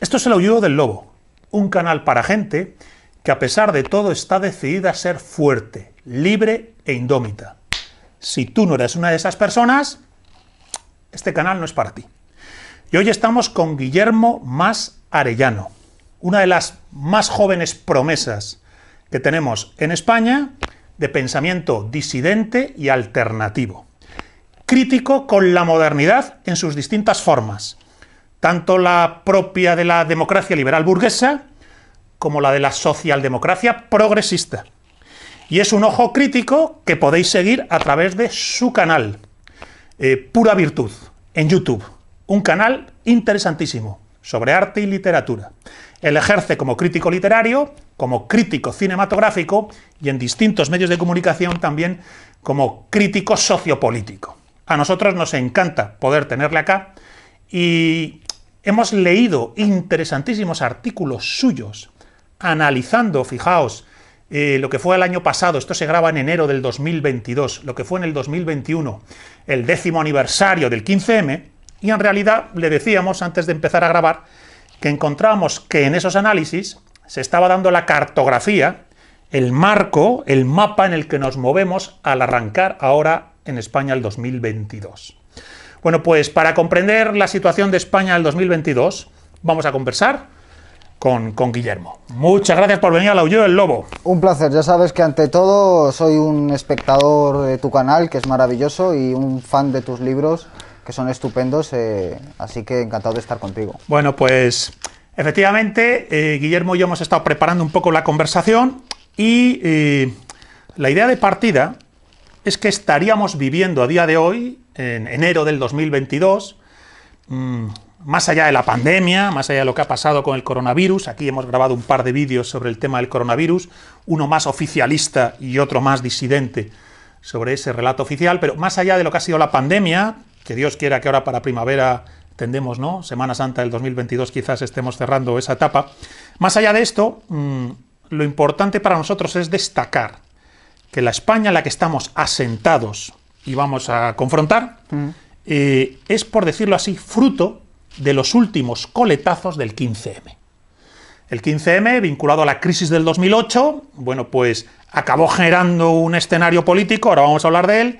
Esto es el aullido del lobo, un canal para gente que a pesar de todo está decidida a ser fuerte, libre e indómita. Si tú no eres una de esas personas, este canal no es para ti. Y hoy estamos con Guillermo Más Arellano, una de las más jóvenes promesas que tenemos en España de pensamiento disidente y alternativo. Crítico con la modernidad en sus distintas formas tanto la propia de la democracia liberal burguesa como la de la socialdemocracia progresista. Y es un ojo crítico que podéis seguir a través de su canal, eh, Pura Virtud, en YouTube. Un canal interesantísimo sobre arte y literatura. Él ejerce como crítico literario, como crítico cinematográfico y en distintos medios de comunicación también como crítico sociopolítico. A nosotros nos encanta poder tenerle acá y Hemos leído interesantísimos artículos suyos analizando, fijaos, eh, lo que fue el año pasado, esto se graba en enero del 2022, lo que fue en el 2021, el décimo aniversario del 15M, y en realidad le decíamos antes de empezar a grabar que encontrábamos que en esos análisis se estaba dando la cartografía, el marco, el mapa en el que nos movemos al arrancar ahora en España el 2022. Bueno, pues para comprender la situación de España del 2022, vamos a conversar con, con, Guillermo. Muchas gracias por venir al Aullido del Lobo. Un placer, ya sabes que ante todo soy un espectador de tu canal, que es maravilloso, y un fan de tus libros, que son estupendos, eh, así que encantado de estar contigo. Bueno, pues efectivamente, eh, Guillermo y yo hemos estado preparando un poco la conversación y eh, la idea de partida es que estaríamos viviendo a día de hoy, en enero del 2022, mm, más allá de la pandemia, más allá de lo que ha pasado con el coronavirus, aquí hemos grabado un par de vídeos sobre el tema del coronavirus, uno más oficialista y otro más disidente sobre ese relato oficial, pero más allá de lo que ha sido la pandemia, que Dios quiera que ahora para primavera tendemos, ¿no? Semana Santa del 2022 quizás estemos cerrando esa etapa. Más allá de esto, mm, lo importante para nosotros es destacar que la España en la que estamos asentados y vamos a confrontar mm. eh, es, por decirlo así, fruto de los últimos coletazos del 15M. El 15M, vinculado a la crisis del 2008, bueno, pues acabó generando un escenario político, ahora vamos a hablar de él.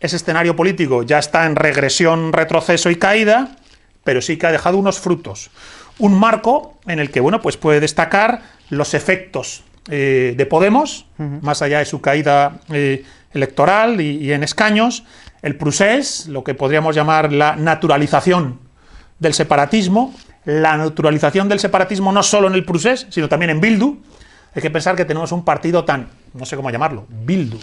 Ese escenario político ya está en regresión, retroceso y caída, pero sí que ha dejado unos frutos. Un marco en el que, bueno, pues puede destacar los efectos eh, de Podemos, más allá de su caída eh, electoral y, en escaños, el Prusés, lo que podríamos llamar la naturalización del separatismo, la naturalización del separatismo no solo en el Prusés, sino también en Bildu. Hay que pensar que tenemos un partido tan, no sé cómo llamarlo, Bildu.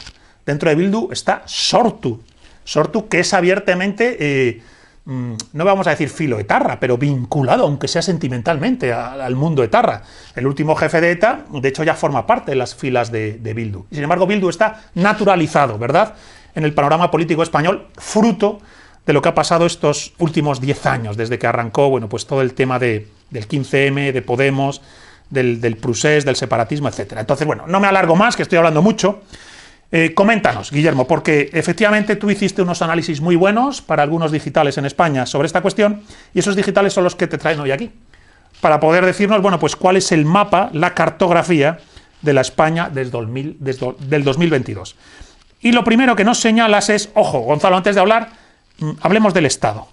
Dentro de Bildu está Sortu. Sortu que es abiertamente... Eh, Mm, no vamos a decir filo etarra, pero vinculado, aunque sea sentimentalmente, al mundo etarra. El último jefe de ETA, de hecho, ya forma parte de las filas de, Bildu. Sin embargo, Bildu está naturalizado, ¿verdad?, en el panorama político español, fruto de lo que ha pasado estos últimos 10 años, desde que arrancó, bueno, pues todo el tema de, del 15M, de Podemos, del, del Prusés, del separatismo, etc. Entonces, bueno, no me alargo más, que estoy hablando mucho. Eh, coméntanos, Guillermo, porque efectivamente tú hiciste unos análisis muy buenos para algunos digitales en España sobre esta cuestión y esos digitales son los que te traen hoy aquí, para poder decirnos, bueno, pues cuál es el mapa, la cartografía de la España desde, 2000, del 2022. Y lo primero que nos señalas es, ojo, Gonzalo, antes de hablar, mm, hablemos del Estado.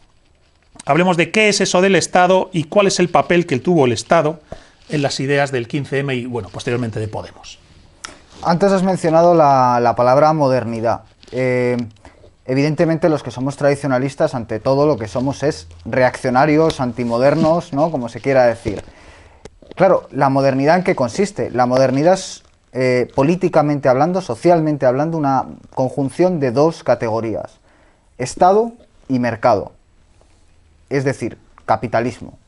Hablemos de qué es eso del Estado y cuál es el papel que tuvo el Estado en las ideas del 15M y, bueno, posteriormente de Podemos. Antes has mencionado la, palabra modernidad. Eh, evidentemente los que somos tradicionalistas, ante todo lo que somos es reaccionarios, antimodernos, ¿no? Como se quiera decir. Claro, ¿la modernidad en qué consiste? La modernidad es, eh, políticamente hablando, socialmente hablando, una conjunción de dos categorías. Estado y mercado. Es decir, capitalismo.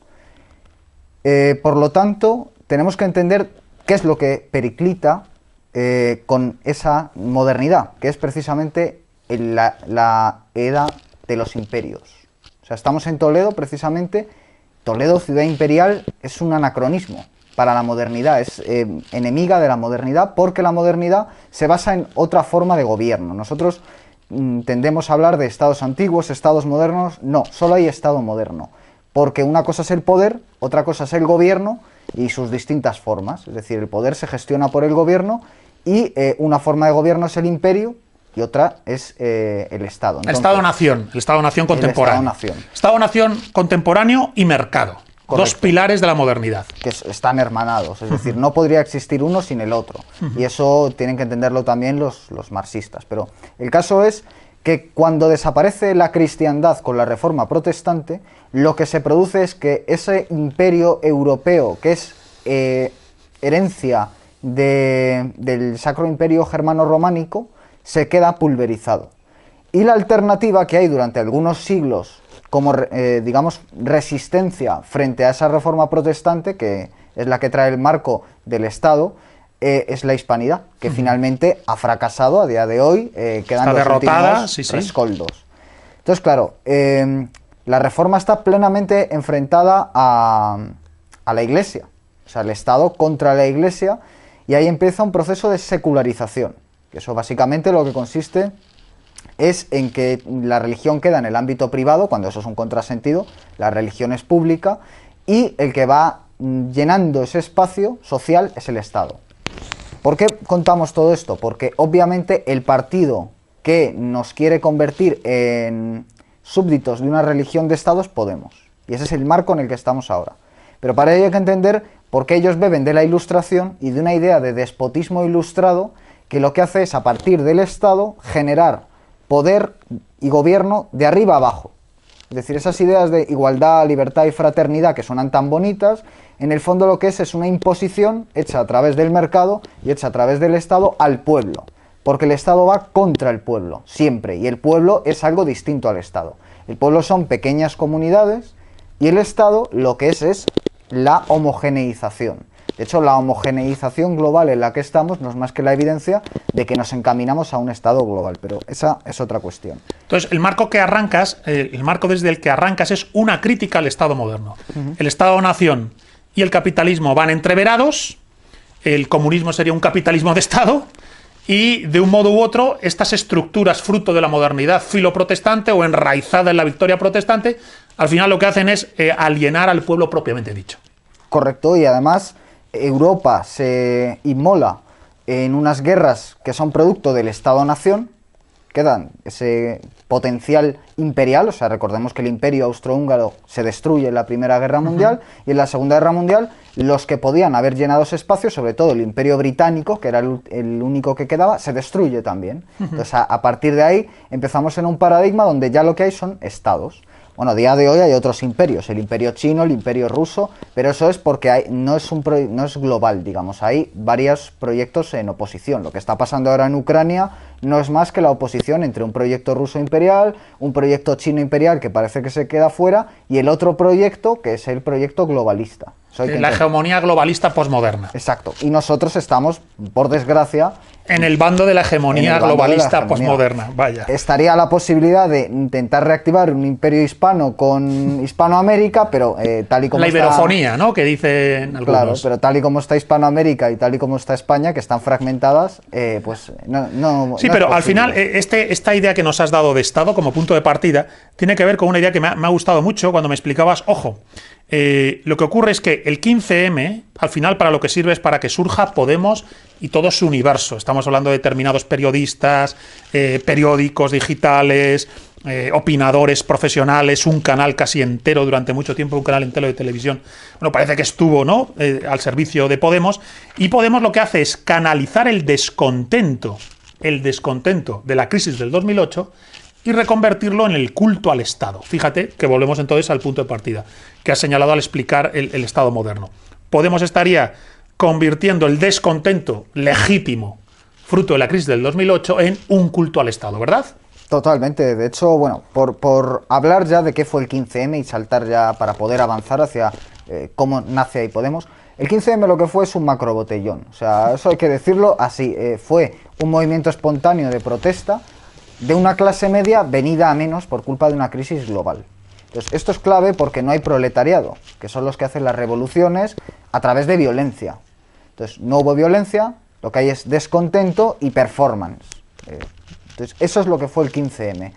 Eh, por lo tanto, tenemos que entender qué es lo que Periclita eh, con esa modernidad, que es precisamente la, edad de los imperios. O sea, estamos en Toledo precisamente. Toledo, ciudad imperial, es un anacronismo para la modernidad, es eh, enemiga de la modernidad porque la modernidad se basa en otra forma de gobierno. Nosotros mm, tendemos a hablar de estados antiguos, estados modernos, no, solo hay estado moderno, porque una cosa es el poder, otra cosa es el gobierno y sus distintas formas, es decir, el poder se gestiona por el gobierno y eh, una forma de gobierno es el imperio y otra es eh, el Estado. el Estado-Nación, el Estado-Nación contemporáneo. Estado-Nación contemporáneo y mercado. Dos pilares de la modernidad. Que están hermanados, es decir, no podría existir uno sin el otro. Y eso tienen que entenderlo también los, marxistas. Pero el caso es que cuando desaparece la cristiandad con la reforma protestante, lo que se produce es que ese imperio europeo, que es eh, herencia del Sacro Imperio Germano-Románico se queda pulverizado. Y la alternativa que hay durante algunos siglos como, eh, digamos, resistencia frente a esa reforma protestante, que es la que trae el marco del Estado, eh, es la hispanidad, que finalmente ha fracasado a día de hoy, eh, quedan derrotadas los Entonces, claro, em, la reforma está plenamente enfrentada a, a la Iglesia, o sea, el Estado contra la Iglesia, y ahí empieza un proceso de secularización, que eso básicamente lo que consiste es en que la religión queda en el ámbito privado, cuando eso es un contrasentido, la religión es pública, y el que va mm, llenando ese espacio social es el Estado. ¿Por qué contamos todo esto? Porque obviamente el partido que nos quiere convertir en súbditos de una religión de Estados, Podemos. Y ese es el marco en el que estamos ahora. Pero para ello hay que entender por qué ellos beben de la ilustración y de una idea de despotismo ilustrado que lo que hace es, a partir del Estado, generar poder y gobierno de arriba abajo. Es decir, esas ideas de igualdad, libertad y fraternidad que suenan tan bonitas, en el fondo lo que es es una imposición hecha a través del mercado y hecha a través del Estado al pueblo. Porque el Estado va contra el pueblo, siempre. Y el pueblo es algo distinto al Estado. El pueblo son pequeñas comunidades y el Estado lo que es es la homogeneización. De hecho, la homogeneización global en la que estamos no es más que la evidencia de que nos encaminamos a un estado global, pero esa es otra cuestión. Entonces, el marco que arrancas, eh, el marco desde el que arrancas es una crítica al Estado moderno. El Estado-nación y el capitalismo van entreverados, el comunismo sería un capitalismo de Estado, y de un modo u otro, estas estructuras fruto de la modernidad filoprotestante o enraizada en la victoria protestante al final lo que hacen es eh, alienar al pueblo propiamente dicho. Correcto, y además Europa se inmola en unas guerras que son producto del Estado-Nación, quedan ese potencial imperial, o sea, recordemos que el imperio austrohúngaro se destruye en la Primera Guerra Mundial y en la Segunda Guerra Mundial los que podían haber llenado ese espacio, sobre todo el imperio británico, que era el, único que quedaba, se destruye también. Entonces, a, partir de ahí empezamos en un paradigma donde ya lo que hay son estados. Bueno, a día de hoy hay otros imperios, el imperio chino, el imperio ruso, pero eso es porque hay, no, es un no es global, digamos, hay varios proyectos en oposición. Lo que está pasando ahora en Ucrania no es más que la oposición entre un proyecto ruso imperial, un proyecto chino imperial que parece que se queda fuera, y el otro proyecto que es el proyecto globalista. Eh, la hegemonía globalista posmoderna. Exacto. Y nosotros estamos, por desgracia... En el bando de la hegemonía globalista posmoderna, vaya. Estaría la posibilidad de intentar reactivar un imperio hispano con Hispanoamérica, pero eh, tal y como está... La iberofonía, ¿no? Que dicen algunos. Claro, pero tal y como está Hispanoamérica y tal y como está España, que están fragmentadas, eh, pues no... sí, pero al final este, esta idea que nos has dado de Estado como punto de partida tiene que ver con una idea que me ha gustado mucho cuando me explicabas, ojo, eh, lo que ocurre es que el 15M, al final, para lo que sirve es para que surja Podemos y todo su universo. Estamos hablando de determinados periodistas, eh, periódicos digitales, eh, opinadores profesionales, un canal casi entero durante mucho tiempo, un canal entero de televisión. Bueno, parece que estuvo, ¿no? al servicio de Podemos. Y Podemos lo que hace es canalizar el descontento, el descontento de la crisis del 2008 y reconvertirlo en el culto al Estado. Fíjate que volvemos entonces al punto de partida que ha señalado al explicar el, Estado moderno. Podemos estaría convirtiendo el descontento legítimo, fruto de la crisis del 2008, en un culto al Estado, ¿verdad? Totalmente. De hecho, bueno, por, hablar ya de qué fue el 15M y saltar ya para poder avanzar hacia eh, cómo nace ahí Podemos, el 15M lo que fue es un macrobotellón. O sea, eso hay que decirlo así. Eh, fue un movimiento espontáneo de protesta de una clase media venida a menos por culpa de una crisis global. Entonces, esto es clave porque no hay proletariado, que son los que hacen las revoluciones a través de violencia. Entonces, no hubo violencia, lo que hay es descontento y performance. Eh, entonces, eso es lo que fue el 15M,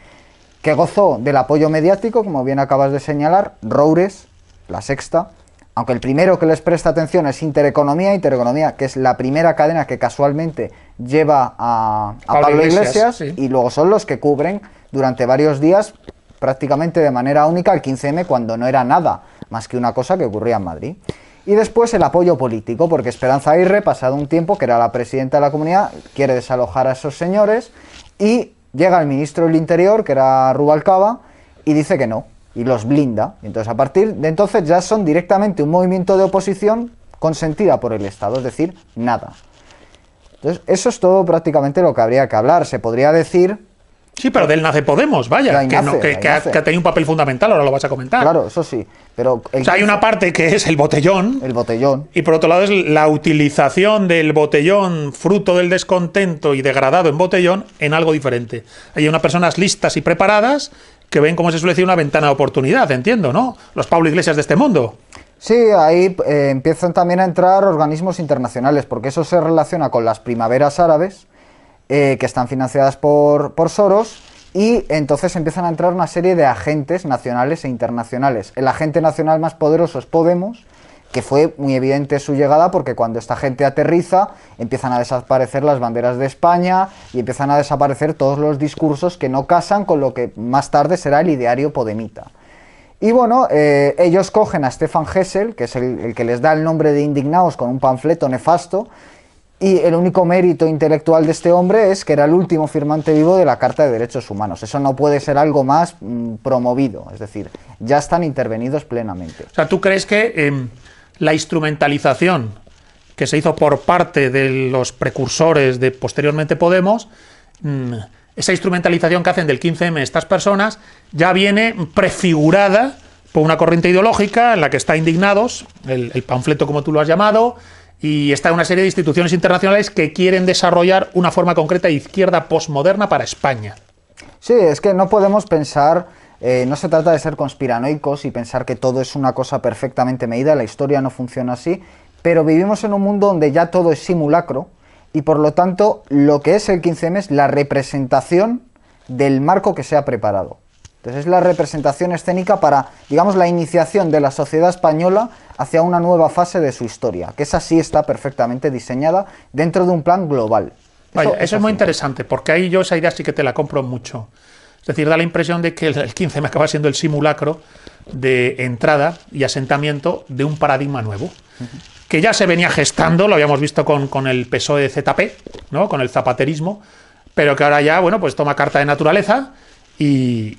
que gozó del apoyo mediático, como bien acabas de señalar, Roures, la sexta, aunque el primero que les presta atención es Intereconomía, Intereconomía, que es la primera cadena que casualmente lleva a, Pablo, Iglesias, y luego son los que cubren durante varios días prácticamente de manera única el 15M cuando no era nada más que una cosa que ocurría en Madrid. Y después el apoyo político, porque Esperanza Aguirre, pasado un tiempo, que era la presidenta de la comunidad, quiere desalojar a esos señores y llega el ministro del Interior, que era Rubalcaba, y dice que no, y los blinda. Entonces, a partir de entonces ya son directamente un movimiento de oposición consentida por el Estado, es decir, nada. Entonces, eso es todo prácticamente lo que habría que hablar. Se podría decir... Sí, pero del nace Podemos, vaya, que, que, ha, tenido un papel fundamental, ahora lo vas a comentar. Claro, eso sí. Pero hay una parte que es el botellón. El botellón. Y por otro lado es la utilización del botellón, fruto del descontento y degradado en botellón, en algo diferente. Hay unas personas listas y preparadas que ven, como se suele decir, una ventana de oportunidad, entiendo, ¿no? Los Pablo Iglesias de este mundo. Sí, ahí eh, empiezan también a entrar organismos internacionales, porque eso se relaciona con las primaveras árabes, eh, que están financiadas por, por Soros, y entonces empiezan a entrar una serie de agentes nacionales e internacionales. El agente nacional más poderoso es Podemos, que fue muy evidente su llegada porque cuando esta gente aterriza empiezan a desaparecer las banderas de España y empiezan a desaparecer todos los discursos que no casan con lo que más tarde será el ideario podemita. Y bueno, eh, ellos cogen a Stefan Hessel, que es el, que les da el nombre de Indignados con un panfleto nefasto, y el único mérito intelectual de este hombre es que era el último firmante vivo de la Carta de Derechos Humanos. Eso no puede ser algo más mm, promovido, es decir, ya están intervenidos plenamente. O sea, ¿tú crees que em, la instrumentalización que se hizo por parte de los precursores de posteriormente Podemos, mm, esa instrumentalización que hacen del 15M estas personas ya viene prefigurada por una corriente ideológica en la que está indignados, el, panfleto como tú lo has llamado, y está una serie de instituciones internacionales que quieren desarrollar una forma concreta de izquierda posmoderna para España. Sí, es que no podemos pensar eh, no se trata de ser conspiranoicos y pensar que todo es una cosa perfectamente medida, la historia no funciona así, pero vivimos en un mundo donde ya todo es simulacro y por lo tanto lo que es el 15M es la representación del marco que se ha preparado. Entonces es la representación escénica para, digamos, la iniciación de la sociedad española hacia una nueva fase de su historia, que esa sí está perfectamente diseñada dentro de un plan global. eso es muy interesante, porque ahí yo esa idea sí que te la compro mucho. Es decir, da la impresión de que el 15 m acaba siendo el simulacro de entrada y asentamiento de un paradigma nuevo, que ya se venía gestando, lo habíamos visto con, con el PSOE ZP, ¿no? con el zapaterismo, pero que ahora ya, bueno, pues toma carta de naturaleza y,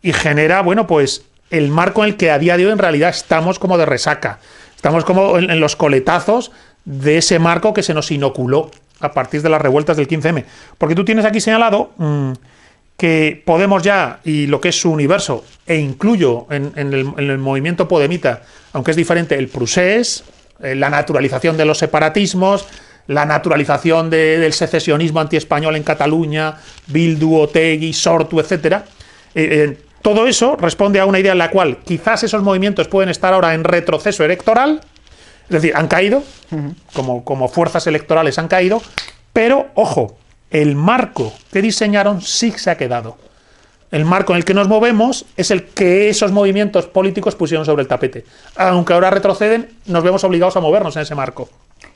y genera, bueno, pues el marco en el que a día de hoy en realidad estamos como de resaca, estamos como en, los coletazos de ese marco que se nos inoculó a partir de las revueltas del 15M. Porque tú tienes aquí señalado... Mm, que Podemos ya y lo que es su universo, e incluyo en, el, movimiento podemita, aunque es diferente, el Prusés, eh, la naturalización de los separatismos, la naturalización del secesionismo antiespañol en Cataluña, Bildu, Otegui, Sortu, etc. Eh, eh, todo eso responde a una idea en la cual quizás esos movimientos pueden estar ahora en retroceso electoral, es decir, han caído, como, como fuerzas electorales han caído, pero ojo, el marco que diseñaron sí se ha quedado. El marco en el que nos movemos es el que esos movimientos políticos pusieron sobre el tapete. Aunque ahora retroceden, nos vemos obligados a movernos en ese marco.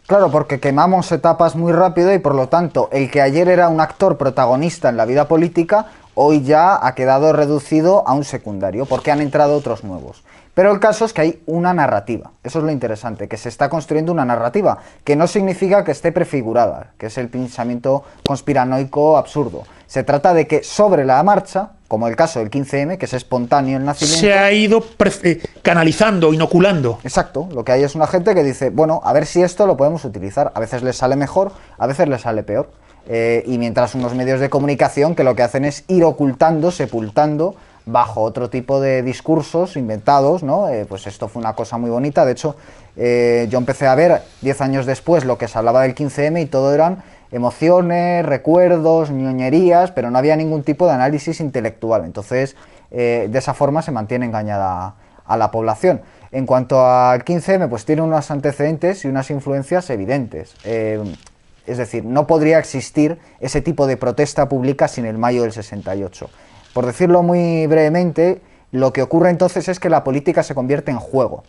Claro, porque quemamos etapas muy rápido y por lo tanto el que ayer era un actor protagonista en la vida política, hoy ya ha quedado reducido a un secundario, porque han entrado otros nuevos. Pero el caso es que hay una narrativa, eso es lo interesante, que se está construyendo una narrativa, que no significa que esté prefigurada, que es el pensamiento conspiranoico absurdo. Se trata de que sobre la marcha, como el caso del 15M, que es espontáneo el nacimiento... Se ha ido eh, canalizando, inoculando. Exacto, lo que hay es una gente que dice, bueno, a ver si esto lo podemos utilizar. A veces les sale mejor, a veces les sale peor. Eh, y mientras unos medios de comunicación que lo que hacen es ir ocultando, sepultando bajo otro tipo de discursos inventados, ¿no? Eh, pues esto fue una cosa muy bonita, de hecho eh, yo empecé a ver 10 años después lo que se hablaba del 15M y todo eran emociones, recuerdos, ñoñerías, pero no había ningún tipo de análisis intelectual, entonces eh, de esa forma se mantiene engañada a la población. En cuanto al 15M, pues tiene unos antecedentes y unas influencias evidentes. es decir, no podría existir ese tipo de protesta pública sin el mayo del 68. Por decirlo muy brevemente, lo que ocurre entonces es que la política se convierte en juego.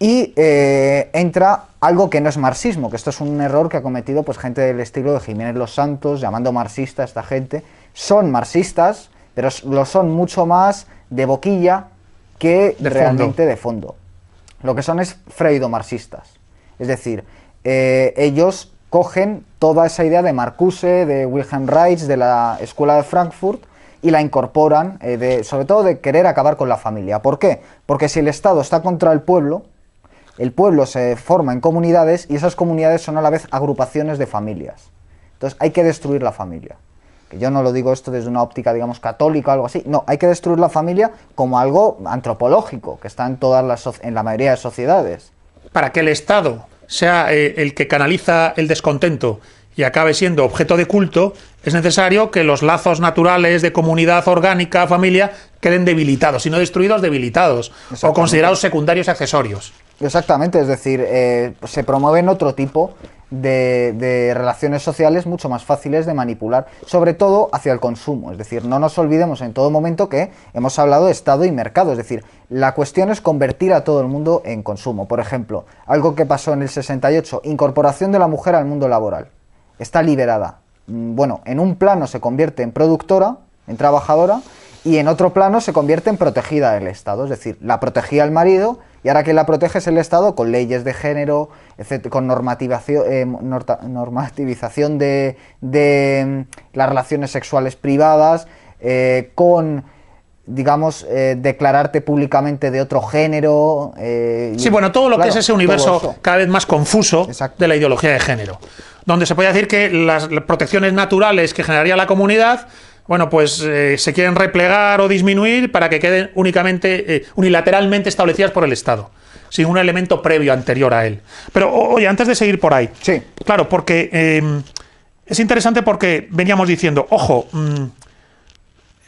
Y eh, entra algo que no es marxismo, que esto es un error que ha cometido pues, gente del estilo de Jiménez Los Santos, llamando marxista a esta gente. Son marxistas, pero lo son mucho más de boquilla que realmente de fondo. Lo que son es marxistas. Es decir, eh, ellos cogen toda esa idea de Marcuse, de Wilhelm Reich, de la Escuela de Frankfurt, y la incorporan, eh, sobre todo de querer acabar con la familia. ¿Por qué? Porque si el Estado está contra el pueblo, el pueblo se forma en comunidades y esas comunidades son a la vez agrupaciones de familias. Entonces hay que destruir la familia. Que yo no lo digo esto desde una óptica, digamos, católica o algo así. No, hay que destruir la familia como algo antropológico, que está en, todas las, en la mayoría de sociedades. Para que el Estado sea eh, el que canaliza el descontento y acabe siendo objeto de culto, es necesario que los lazos naturales de comunidad orgánica, familia, queden debilitados, si no destruidos, debilitados, o considerados secundarios y accesorios. Exactamente, es decir, eh, se promueven otro tipo de, relaciones sociales mucho más fáciles de manipular, sobre todo hacia el consumo. Es decir, no nos olvidemos en todo momento que hemos hablado de Estado y mercado. Es decir, la cuestión es convertir a todo el mundo en consumo. Por ejemplo, algo que pasó en el 68, incorporación de la mujer al mundo laboral está liberada. Mm, bueno, en un plano se convierte en productora, en trabajadora, y en otro plano se convierte en protegida del Estado. Es decir, la protegía el marido y ahora que la protege es el Estado con leyes de género, con normativización, eh, normativización de, mm, las relaciones sexuales privadas, eh, con digamos, eh, declararte públicamente de otro género. Eh, sí, bueno, todo lo que es ese universo cada vez más confuso de la ideología de género, donde se puede decir que las protecciones naturales que generaría la comunidad, bueno, pues eh, se quieren replegar o disminuir para que queden únicamente, unilateralmente establecidas por el Estado, sin un elemento previo anterior a él. Pero, oye, antes de seguir por ahí, sí. claro, porque es interesante porque veníamos diciendo, ojo, mm,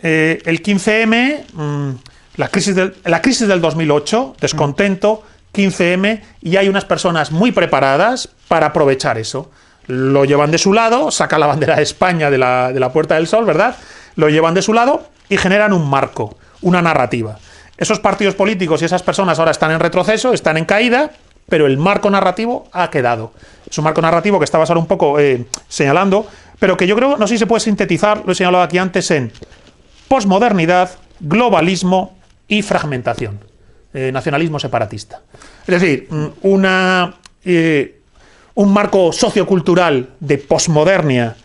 eh, el 15M, mm, la, crisis del, la crisis del 2008, descontento, 15M, y hay unas personas muy preparadas para aprovechar eso. Lo llevan de su lado, sacan la bandera de España de la, Puerta del Sol, ¿verdad? Lo llevan de su lado y generan un marco, una narrativa. Esos partidos políticos y esas personas ahora están en retroceso, están en caída, pero el marco narrativo ha quedado. Es un marco narrativo que estabas ahora un poco eh, señalando, pero que yo creo, no sé si se puede sintetizar, lo he señalado aquí antes, en posmodernidad, globalismo y fragmentación, eh, nacionalismo separatista. Es decir, mm, una, eh, un marco sociocultural de posmodernia,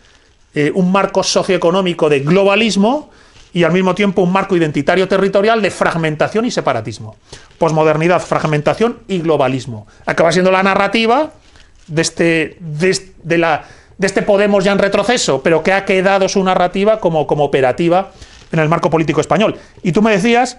eh, un marco socioeconómico de globalismo y al mismo tiempo un marco identitario territorial de fragmentación y separatismo. Posmodernidad, fragmentación y globalismo. Acaba siendo la narrativa de este, de, la, de este Podemos ya en retroceso, pero que ha quedado su narrativa como, como operativa en el marco político español. Y tú me decías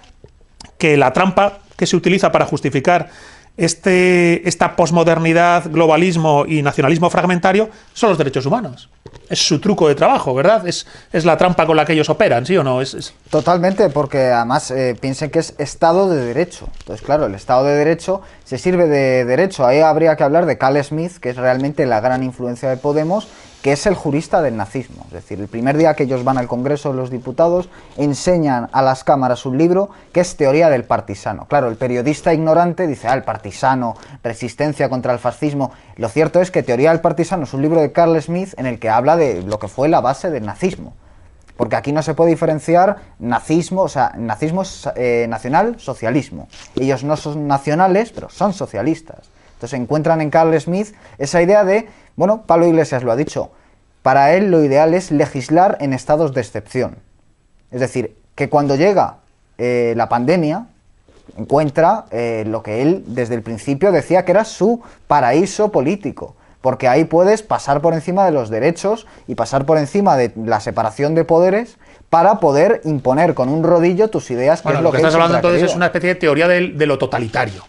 que la trampa que se utiliza para justificar este, esta posmodernidad, globalismo y nacionalismo fragmentario son los derechos humanos. Es su truco de trabajo, ¿verdad? Es, es la trampa con la que ellos operan, ¿sí o no? Es, Totalmente, porque además eh, piensen que es Estado de Derecho. Entonces, claro, el Estado de Derecho se sirve de derecho. Ahí habría que hablar de Cal Smith, que es realmente la gran influencia de Podemos, que es el jurista del nazismo. Es decir, el primer día que ellos van al Congreso los Diputados, enseñan a las cámaras un libro que es Teoría del Partisano. Claro, el periodista ignorante dice, ah, el partisano, resistencia contra el fascismo. Lo cierto es que Teoría del Partisano es un libro de Carl Smith en el que habla de lo que fue la base del nazismo. Porque aquí no se puede diferenciar nazismo, o sea, nazismo eh, nacional, socialismo. Ellos no son nacionales, pero son socialistas. Entonces encuentran en Carl Smith esa idea de, bueno, Pablo Iglesias lo ha dicho, para él lo ideal es legislar en estados de excepción. Es decir, que cuando llega eh, la pandemia, encuentra eh, lo que él desde el principio decía que era su paraíso político, porque ahí puedes pasar por encima de los derechos y pasar por encima de la separación de poderes para poder imponer con un rodillo tus ideas. Que lo, que, estás hablando entonces es una especie de teoría de lo totalitario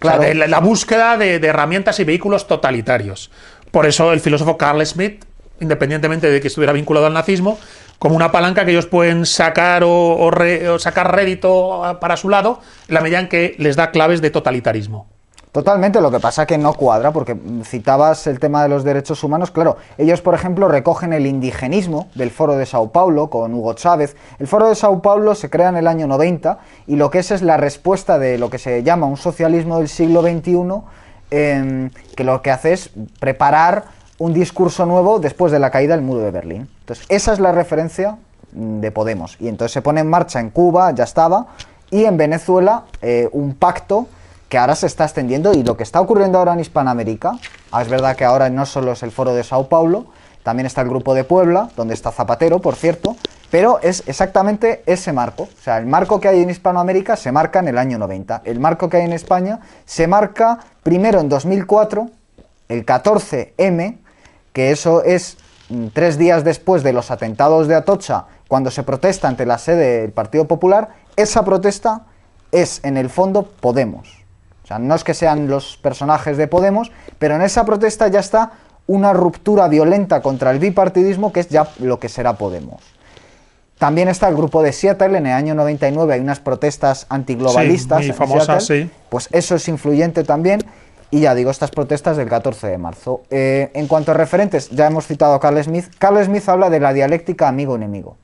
la, búsqueda de, herramientas y vehículos totalitarios. Por eso el filósofo Carl Schmitt independientemente de que estuviera vinculado al nazismo, como una palanca que ellos pueden sacar o, o sacar rédito para su lado, en la medida en que les da claves de totalitarismo. Totalmente, lo que pasa que no cuadra, porque citabas el tema de los derechos humanos. Claro, ellos, por ejemplo, recogen el indigenismo del Foro de Sao Paulo con Hugo Chávez. El Foro de Sao Paulo se crea en el año 90 y lo que es es la respuesta de lo que se llama un socialismo del siglo XXI, em, que lo que hace es preparar un discurso nuevo después de la caída del muro de Berlín. Entonces, esa es la referencia mm, de Podemos. Y entonces se pone en marcha en Cuba, ya estaba, y en Venezuela eh, un pacto que ahora se está extendiendo y lo que está ocurriendo ahora en Hispanoamérica, ah, es verdad que ahora no solo es el foro de Sao Paulo, también está el grupo de Puebla, donde está Zapatero, por cierto, pero es exactamente ese marco. O sea, el marco que hay en Hispanoamérica se marca en el año 90. El marco que hay en España se marca primero en 2004, el 14M, que eso es mm, tres días después de los atentados de Atocha, cuando se protesta ante la sede del Partido Popular. Esa protesta es, en el fondo, Podemos sea, no es que sean los personajes de Podemos, pero en esa protesta ya está una ruptura violenta contra el bipartidismo, que es ya lo que será Podemos. También está el grupo de Seattle, en el año 99 hay unas protestas antiglobalistas. Sí, famosas, sí. Pues eso es influyente también. Y ya digo, estas protestas del 14 de marzo. Eh, en cuanto a referentes, ya hemos citado a Carl Smith. Carl Smith habla de la dialéctica amigo-enemigo.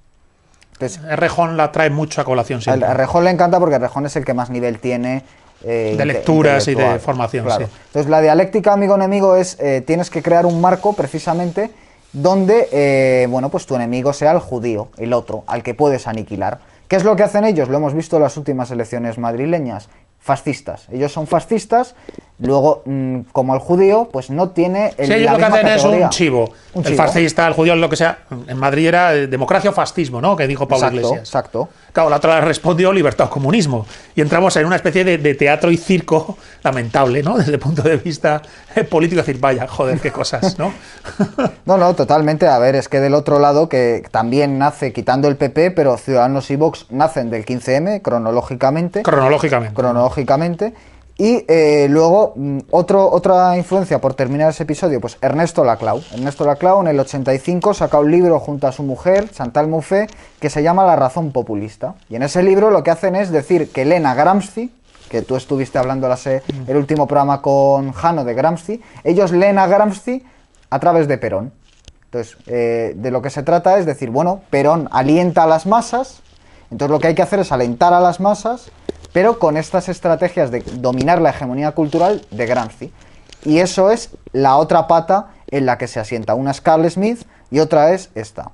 Entonces, Rejón la trae mucho a colación sí. A Rejón le encanta porque Rejón es el que más nivel tiene eh, de lecturas y de formación. Entonces la dialéctica amigo-enemigo es, eh, tienes que crear un marco precisamente donde, eh, bueno, pues tu enemigo sea el judío, el otro, al que puedes aniquilar. ¿Qué es lo que hacen ellos? Lo hemos visto en las últimas elecciones madrileñas. Fascistas. Ellos son fascistas Luego, mm, como el judío, pues no tiene el. Sí, lo que hacen es un chivo. El fascista, el judío, lo que sea. En Madrid era eh, democracia o fascismo, ¿no? Que dijo Pablo Iglesias. Exacto. Claro, la otra respondió libertad o comunismo. Y entramos en una especie de, teatro y circo lamentable, ¿no? Desde el punto de vista eh, político, decir, vaya, joder, qué cosas, ¿no? no, no, totalmente. A ver, es que del otro lado, que también nace quitando el PP, pero Ciudadanos y Vox nacen del 15M, cronológicamente. Cronológicamente. Cronológicamente y eh, luego, mm, otra influencia por terminar ese episodio, pues Ernesto Laclau. Ernesto Laclau en el 85 saca un libro junto a su mujer, Chantal Mouffe, que se llama La razón populista. Y en ese libro lo que hacen es decir que Lena Gramsci, que tú estuviste hablando mm. el último programa con Jano de Gramsci, ellos Lena Gramsci a través de Perón. Entonces, eh, de lo que se trata es decir, bueno, Perón alienta a las masas, entonces lo que hay que hacer es alentar a las masas pero con estas estrategias de dominar la hegemonía cultural de Gramsci. Y eso es la otra pata en la que se asienta. Una es Carl Smith y otra es esta.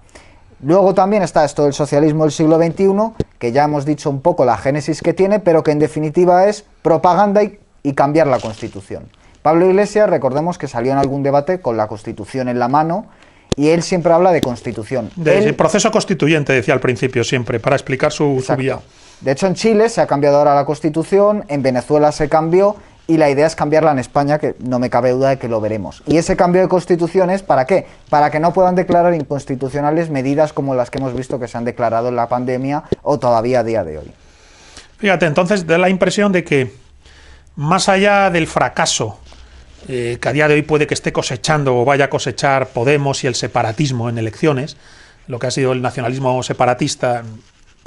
Luego también está esto del socialismo del siglo XXI, que ya hemos dicho un poco la génesis que tiene, pero que en definitiva es propaganda y, cambiar la constitución. Pablo Iglesias, recordemos que salió en algún debate con la constitución en la mano, y él siempre habla de constitución. Del proceso constituyente, decía al principio siempre, para explicar su, su vía. De hecho, en Chile se ha cambiado ahora la constitución, en Venezuela se cambió y la idea es cambiarla en España, que no me cabe duda de que lo veremos. ¿Y ese cambio de constituciones para qué? Para que no puedan declarar inconstitucionales medidas como las que hemos visto que se han declarado en la pandemia o todavía a día de hoy. Fíjate, entonces da la impresión de que más allá del fracaso eh, que a día de hoy puede que esté cosechando o vaya a cosechar Podemos y el separatismo en elecciones, lo que ha sido el nacionalismo separatista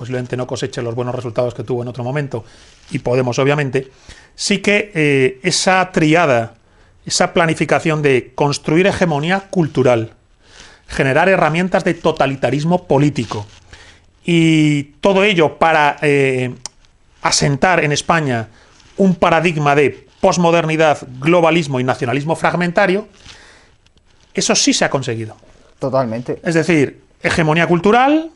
posiblemente no coseche los buenos resultados que tuvo en otro momento, y Podemos obviamente, sí que eh, esa triada, esa planificación de construir hegemonía cultural, generar herramientas de totalitarismo político, y todo ello para eh, asentar en España un paradigma de posmodernidad, globalismo y nacionalismo fragmentario, eso sí se ha conseguido. Totalmente. Es decir, hegemonía cultural,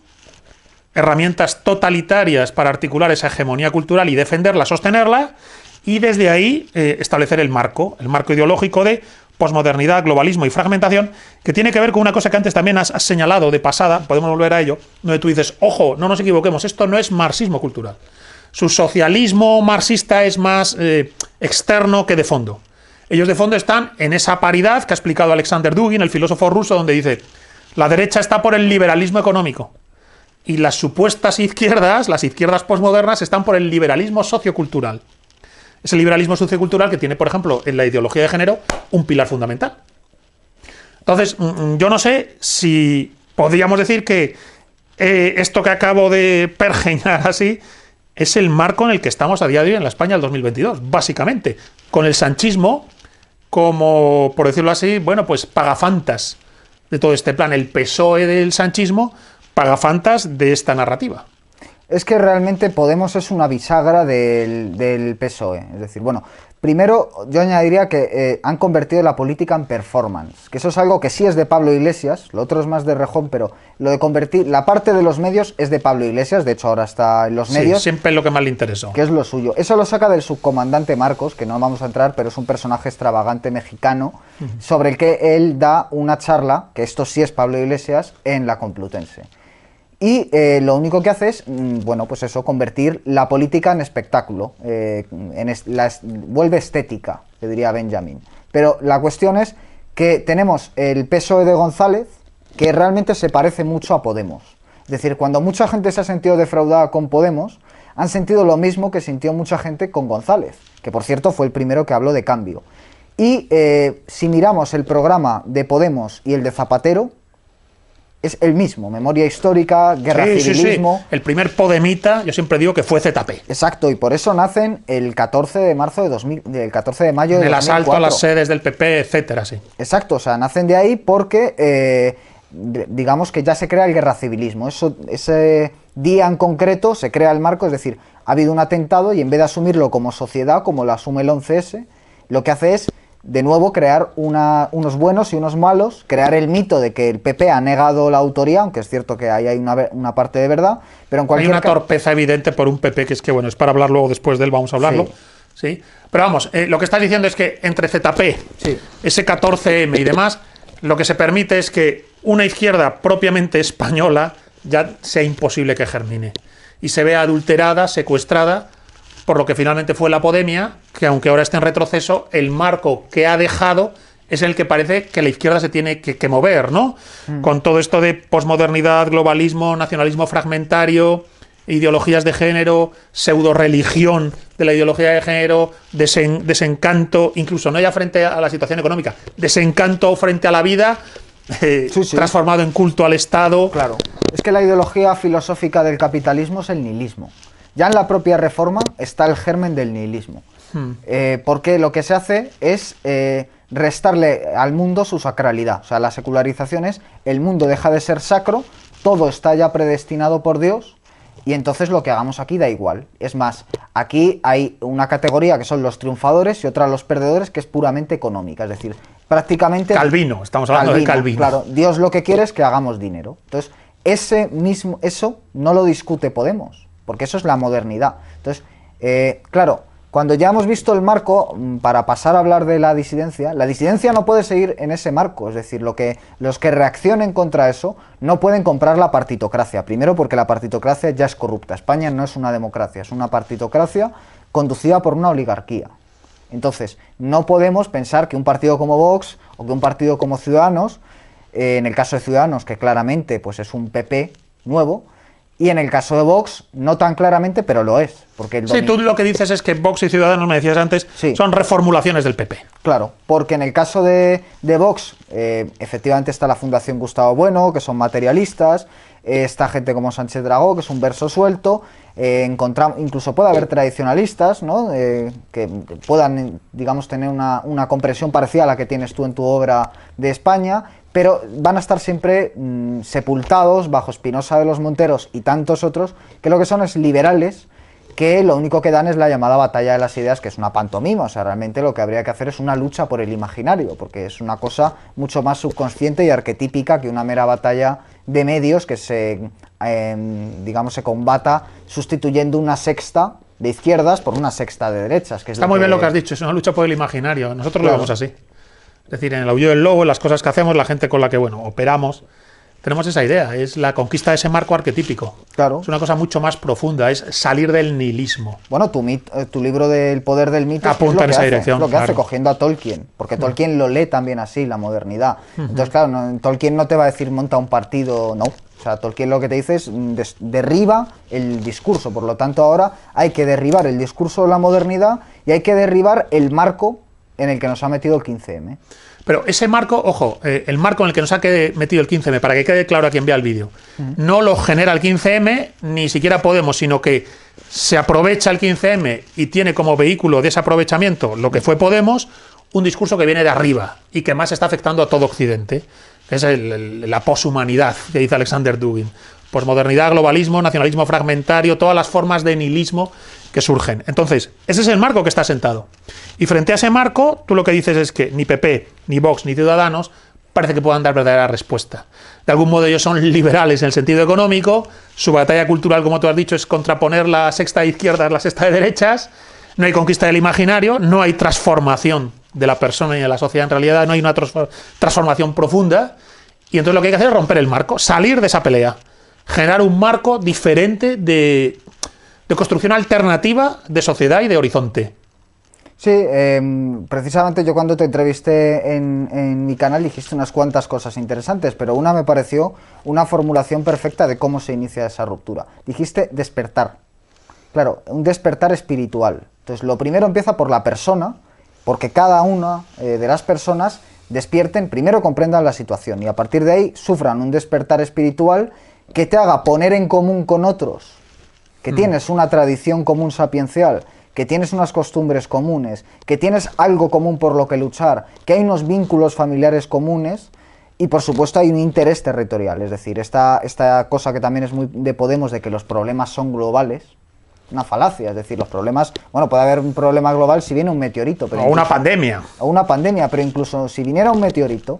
herramientas totalitarias para articular esa hegemonía cultural y defenderla, sostenerla, y desde ahí eh, establecer el marco, el marco ideológico de posmodernidad, globalismo y fragmentación, que tiene que ver con una cosa que antes también has, señalado de pasada, podemos volver a ello, donde tú dices, ojo, no nos equivoquemos, esto no es marxismo cultural. Su socialismo marxista es más eh, externo que de fondo. Ellos de fondo están en esa paridad que ha explicado Alexander Dugin, el filósofo ruso, donde dice, la derecha está por el liberalismo económico, y las supuestas izquierdas, las izquierdas posmodernas, están por el liberalismo sociocultural. Ese liberalismo sociocultural que tiene, por ejemplo, en la ideología de género, un pilar fundamental. Entonces, mm, mm, yo no sé si podríamos decir que eh, esto que acabo de pergeñar así es el marco en el que estamos a día de hoy en la España del 2022, básicamente, con el sanchismo como, por decirlo así, bueno, pues pagafantas de todo este plan, el PSOE del sanchismo fantas de esta narrativa. Es que realmente Podemos es una bisagra del, PSOE. Es decir, bueno, primero yo añadiría que eh, han convertido la política en performance, que eso es algo que sí es de Pablo Iglesias, lo otro es más de Rejón, pero lo de convertir, la parte de los medios es de Pablo Iglesias, de hecho ahora está en los medios. siempre lo que más le interesó. Que es lo suyo. Eso lo saca del subcomandante Marcos, que no vamos a entrar, pero es un personaje extravagante mexicano, sobre el que él da una charla, que esto sí es Pablo Iglesias, en la Complutense. Y eh, lo único que hace es, mm, bueno, pues eso, convertir la política en espectáculo. Eh, en vuelve estética, le diría Benjamin. Pero la cuestión es que tenemos el PSOE de González, que realmente se parece mucho a Podemos. Es decir, cuando mucha gente se ha sentido defraudada con Podemos, han sentido lo mismo que sintió mucha gente con González, que por cierto fue el primero que habló de cambio. Y eh, si miramos el programa de Podemos y el de Zapatero, es el mismo, memoria histórica, guerra civilismo. El primer Podemita, yo siempre digo que fue ZP. Exacto, y por eso nacen el 14 de marzo de 2000, el 14 de mayo de asalto a las sedes del PP, etcétera, sí. Exacto, o sea, nacen de ahí porque eh, digamos que ya se crea el guerra civilismo. Eso, ese día en concreto se crea el marco, es decir, ha habido un atentado y en vez de asumirlo como sociedad, como lo asume el 11S, lo que hace es de nuevo crear una, unos buenos y unos malos, crear el mito de que el PP ha negado la autoría, aunque es cierto que ahí hay una, parte de verdad, pero en cualquier Hay una torpeza evidente por un PP que es que, bueno, es para hablar luego después de él, vamos a hablarlo. Sí. Pero vamos, eh, lo que estás diciendo es que entre ZP, sí. 14 m y demás, lo que se permite es que una izquierda propiamente española ya sea imposible que germine y se vea adulterada, secuestrada por lo que finalmente fue la Podemia, que aunque ahora esté en retroceso, el marco que ha dejado es el que parece que la izquierda se tiene que, mover, ¿no? Mm. Con todo esto de posmodernidad, globalismo, nacionalismo fragmentario, ideologías de género, pseudo religión de la ideología de género, desencanto, incluso no ya frente a la situación económica, desencanto frente a la vida, eh, transformado en culto al Estado. Claro. Es que la ideología filosófica del capitalismo es el nihilismo. Ya en la propia reforma está el germen del nihilismo. Hmm. Eh, porque lo que se hace es eh, restarle al mundo su sacralidad. O sea, la secularización es el mundo deja de ser sacro, todo está ya predestinado por Dios y entonces lo que hagamos aquí da igual. Es más, aquí hay una categoría que son los triunfadores y otra los perdedores que es puramente económica. Es decir, prácticamente... Calvino, estamos hablando de Calvino. Claro, Dios lo que quiere es que hagamos dinero. Entonces, ese mismo, eso no lo discute Podemos porque eso es la modernidad. Entonces, eh, claro, cuando ya hemos visto el marco, mm, para pasar a hablar de la disidencia, la disidencia no puede seguir en ese marco, es decir, lo que, los que reaccionen contra eso no pueden comprar la partitocracia, primero porque la partitocracia ya es corrupta, España no es una democracia, es una partitocracia conducida por una oligarquía. Entonces, no podemos pensar que un partido como Vox o que un partido como Ciudadanos, eh, en el caso de Ciudadanos, que claramente pues, es un PP nuevo, y en el caso de Vox, no tan claramente, pero lo es. Porque sí, tú lo que dices es que Vox y Ciudadanos, me decías antes, son reformulaciones del PP. Claro, porque en el caso de, de Vox, eh, efectivamente está la Fundación Gustavo Bueno, que son materialistas, eh, está gente como Sánchez Dragó, que es un verso suelto, eh, encontramos, incluso puede haber tradicionalistas, ¿no? que, puedan, digamos, tener una, una comprensión parcial a la que tienes tú en tu obra de España, pero van a estar siempre mm, sepultados bajo Espinosa de los Monteros y tantos otros, que lo que son es liberales, que lo único que dan es la llamada batalla de las ideas, que es una pantomima, o sea, realmente lo que habría que hacer es una lucha por el imaginario, porque es una cosa mucho más subconsciente y arquetípica que una mera batalla de medios que se, em, digamos, se combata sustituyendo una sexta de izquierdas por una sexta de derechas. Que Está muy bien lo que has dicho, es una lucha por el imaginario, nosotros lo vemos así. Es decir, en el audio del lobo, en las cosas que hacemos, la gente con la que, bueno, operamos, tenemos esa idea, es la conquista de ese marco arquetípico. Claro. Es una cosa mucho más profunda, es salir del nihilismo. Bueno, tu, eh, tu libro del poder del mito apunta es lo que esa hace, dirección. lo que hace cogiendo a Tolkien, porque mm. Tolkien lo lee también así, la modernidad. Entonces, claro, Tolkien no te va a decir monta un partido, no. O sea, Tolkien lo que te dice es mm, derriba el discurso. Por lo tanto, ahora hay que derribar el discurso de la modernidad y hay que derribar el marco en el que nos ha metido el 15M. Pero ese marco, ojo, eh, el marco en el que nos ha metido el 15M, para que quede claro a quien vea el vídeo, no lo genera el 15M, ni siquiera Podemos, sino que se aprovecha el 15M y tiene como vehículo de ese aprovechamiento lo que fue Podemos, un discurso que viene de arriba y que más está afectando a todo Occidente. Es el, la poshumanidad que dice Alexander Dugin. Posmodernidad, globalismo, nacionalismo fragmentario, todas las formas de nihilismo surgen. Entonces, ese es el marco que está sentado. Y frente a ese marco, tú lo que dices es que ni PP, ni Vox, ni Ciudadanos parece que puedan dar verdadera respuesta. De algún modo ellos son liberales en el sentido económico, su batalla cultural, como tú has dicho, es contraponer la sexta de izquierdas a la sexta de derechas, no hay conquista del imaginario, no hay transformación de la persona y de la sociedad en realidad, no hay una transformación profunda, y entonces lo que hay que hacer es romper el marco, salir de esa pelea, generar un marco diferente de de construcción alternativa de sociedad y de horizonte. Sí, em, precisamente yo cuando te entrevisté en, mi canal dijiste unas cuantas cosas interesantes, pero una me pareció una formulación perfecta de cómo se inicia esa ruptura. Dijiste despertar. Claro, un despertar espiritual. Entonces, lo primero empieza por la persona, porque cada una eh, de las personas despierten, primero comprendan la situación y a partir de ahí sufran un despertar espiritual que te haga poner en común con otros que mm. tienes una tradición común sapiencial, que tienes unas costumbres comunes, que tienes algo común por lo que luchar, que hay unos vínculos familiares comunes y por supuesto hay un interés territorial, es decir, esta, esta cosa que también es muy de Podemos de que los problemas son globales, una falacia, es decir, los problemas, bueno, puede haber un problema global si viene un meteorito. Pero o una pandemia. O una pandemia, pero incluso si viniera un meteorito,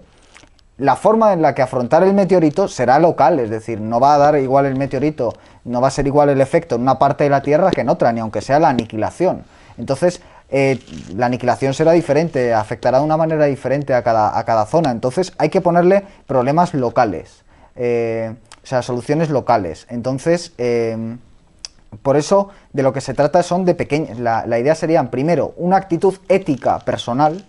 la forma en la que afrontar el meteorito será local, es decir, no va a dar igual el meteorito, no va a ser igual el efecto en una parte de la Tierra que en otra, ni aunque sea la aniquilación. Entonces, eh, la aniquilación será diferente, afectará de una manera diferente a cada, a cada zona. Entonces, hay que ponerle problemas locales, eh, o sea, soluciones locales. Entonces, em, por eso, de lo que se trata son de pequeñas. La, idea sería, primero, una actitud ética personal,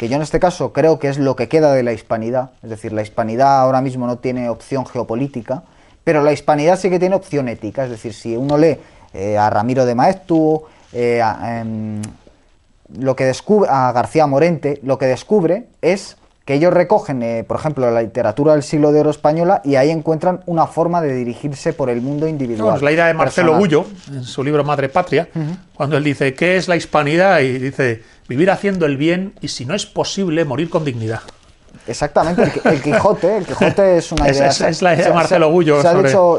que yo en este caso creo que es lo que queda de la hispanidad, es decir, la hispanidad ahora mismo no tiene opción geopolítica, pero la hispanidad sí que tiene opción ética, es decir, si uno lee eh, a Ramiro de Maestu, eh, em, lo que descubre, a García Morente, lo que descubre es que ellos recogen, eh, por ejemplo, la literatura del siglo de oro española y ahí encuentran una forma de dirigirse por el mundo individual. No, es la idea de Marcelo Gullo, en su libro Madre Patria, cuando él dice, ¿qué es la hispanidad? Y dice, vivir haciendo el bien y si no es posible, morir con dignidad. Exactamente, el, Quijote, el Quijote es una idea... Es, la idea de Marcelo Gullo.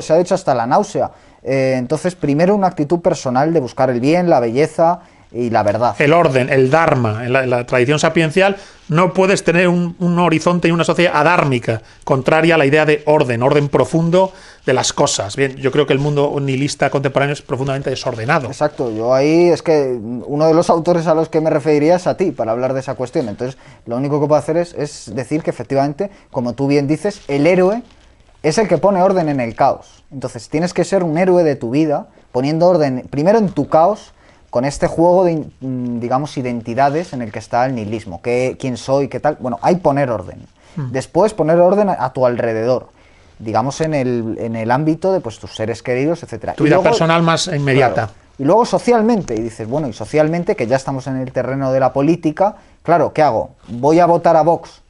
Se, ha dicho, hasta la náusea. Eh, entonces, primero una actitud personal de buscar el bien, la belleza, y la verdad. El orden, el dharma, en la, tradición sapiencial no puedes tener un, horizonte y una sociedad adármica, contraria a la idea de orden, orden profundo de las cosas. Bien, yo creo que el mundo nihilista contemporáneo es profundamente desordenado. Exacto, yo ahí es que uno de los autores a los que me referiría es a ti para hablar de esa cuestión. Entonces, lo único que puedo hacer es decir que efectivamente, como tú bien dices, el héroe es el que pone orden en el caos. Entonces, tienes que ser un héroe de tu vida, poniendo orden primero en tu caos, con este juego de, mm, digamos, identidades en el que está el nihilismo, quién soy, qué tal. Bueno, hay poner orden. Hmm. Después poner orden a tu alrededor, digamos en el, ámbito de pues, tus seres queridos, etc. Tu vida personal más inmediata. y luego socialmente, y dices, bueno, y socialmente, que ya estamos en el terreno de la política, claro, ¿qué hago? ¿Voy a votar a Vox?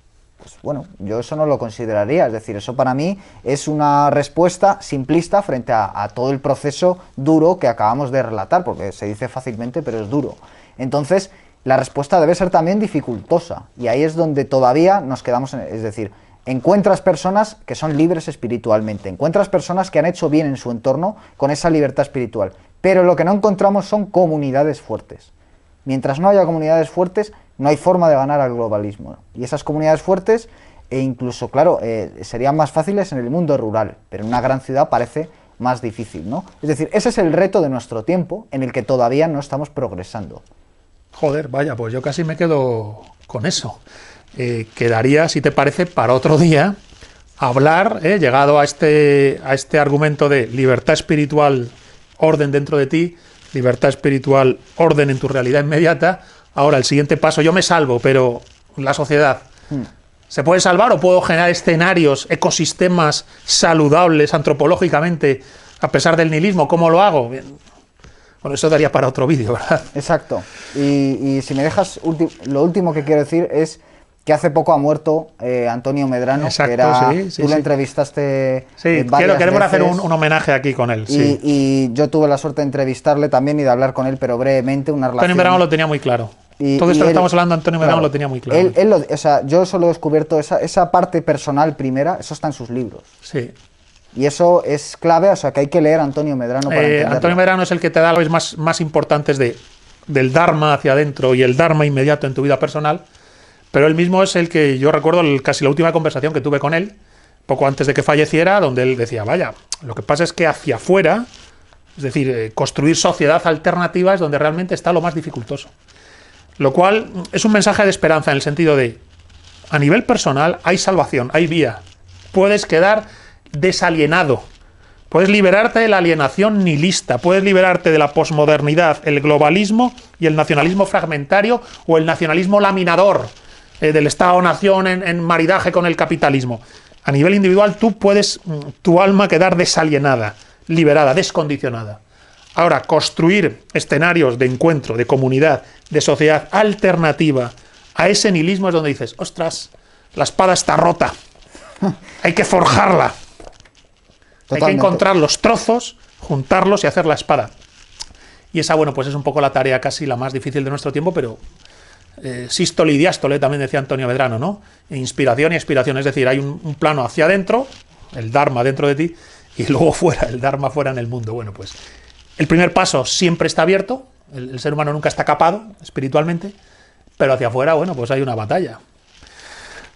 Pues, bueno, yo eso no lo consideraría, es decir, eso para mí es una respuesta simplista frente a, todo el proceso duro que acabamos de relatar, porque se dice fácilmente, pero es duro. Entonces, la respuesta debe ser también dificultosa, y ahí es donde todavía nos quedamos, es decir, encuentras personas que son libres espiritualmente, encuentras personas que han hecho bien en su entorno con esa libertad espiritual, pero lo que no encontramos son comunidades fuertes. Mientras no haya comunidades fuertes, no hay forma de ganar al globalismo. Y esas comunidades fuertes, e incluso, claro, eh, serían más fáciles en el mundo rural, pero en una gran ciudad parece más difícil, ¿no? Es decir, ese es el reto de nuestro tiempo en el que todavía no estamos progresando. Joder, vaya, pues yo casi me quedo con eso. Eh, quedaría, si te parece, para otro día hablar, eh, llegado a este, a este argumento de libertad espiritual, orden dentro de ti, libertad espiritual, orden en tu realidad inmediata, Ahora, el siguiente paso, yo me salvo, pero la sociedad. Hmm. ¿Se puede salvar o puedo generar escenarios, ecosistemas saludables antropológicamente a pesar del nihilismo? ¿Cómo lo hago? Bueno, eso daría para otro vídeo, ¿verdad? Exacto. Y, y si me dejas, lo último que quiero decir es que hace poco ha muerto eh, Antonio Medrano, Exacto, que era, tú le entrevistaste. Sí, eh, queremos hacer un, homenaje aquí con él. Sí. y, yo tuve la suerte de entrevistarle también y de hablar con él, pero brevemente, una relación. Antonio Medrano lo tenía muy claro. Y, Todo esto que estamos hablando, Antonio Medrano lo tenía muy claro. Él, yo solo he descubierto esa, parte personal primera, eso está en sus libros. Sí. Y eso es clave, o sea que hay que leer Antonio Medrano para eh, Antonio Medrano es el que te da las más, más importantes de, del Dharma hacia adentro y el Dharma inmediato en tu vida personal pero él mismo es el que yo recuerdo casi la última conversación que tuve con él, poco antes de que falleciera, donde él decía, vaya, lo que pasa es que hacia afuera, es decir, eh, construir sociedad alternativa es donde realmente está lo más dificultoso. Lo cual mm, es un mensaje de esperanza en el sentido de, a nivel personal hay salvación, hay vía. Puedes quedar desalienado, puedes liberarte de la alienación nihilista, puedes liberarte de la posmodernidad, el globalismo y el nacionalismo fragmentario o el nacionalismo laminador eh, del Estado-nación en, maridaje con el capitalismo. A nivel individual, tú puedes, mm, tu alma quedar desalienada, liberada, descondicionada. Ahora, construir escenarios de encuentro, de comunidad, de sociedad alternativa a ese nihilismo es donde dices, ostras, la espada está rota, hay que forjarla, hay que encontrar los trozos, juntarlos y hacer la espada. Y esa, bueno, pues es un poco la tarea casi la más difícil de nuestro tiempo, pero eh, sístole y diástole, también decía Antonio Vedrano, ¿no? E inspiración y expiración, es decir, hay un, plano hacia adentro, el Dharma dentro de ti, y luego fuera, el Dharma fuera en el mundo. Bueno, pues el primer paso siempre está abierto, el, el ser humano nunca está capado espiritualmente, pero hacia afuera, bueno, pues hay una batalla.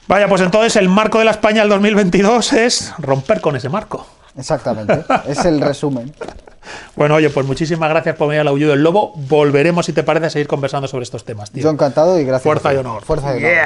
Vaya, pues entonces el marco de la España del 2022 es romper con ese marco. Exactamente, es el resumen. Bueno, oye, pues muchísimas gracias por venir al Aullido del Lobo. Volveremos, si te parece, a seguir conversando sobre estos temas. Tío. Yo encantado y gracias. Fuerza y honor. Fuerza y honor.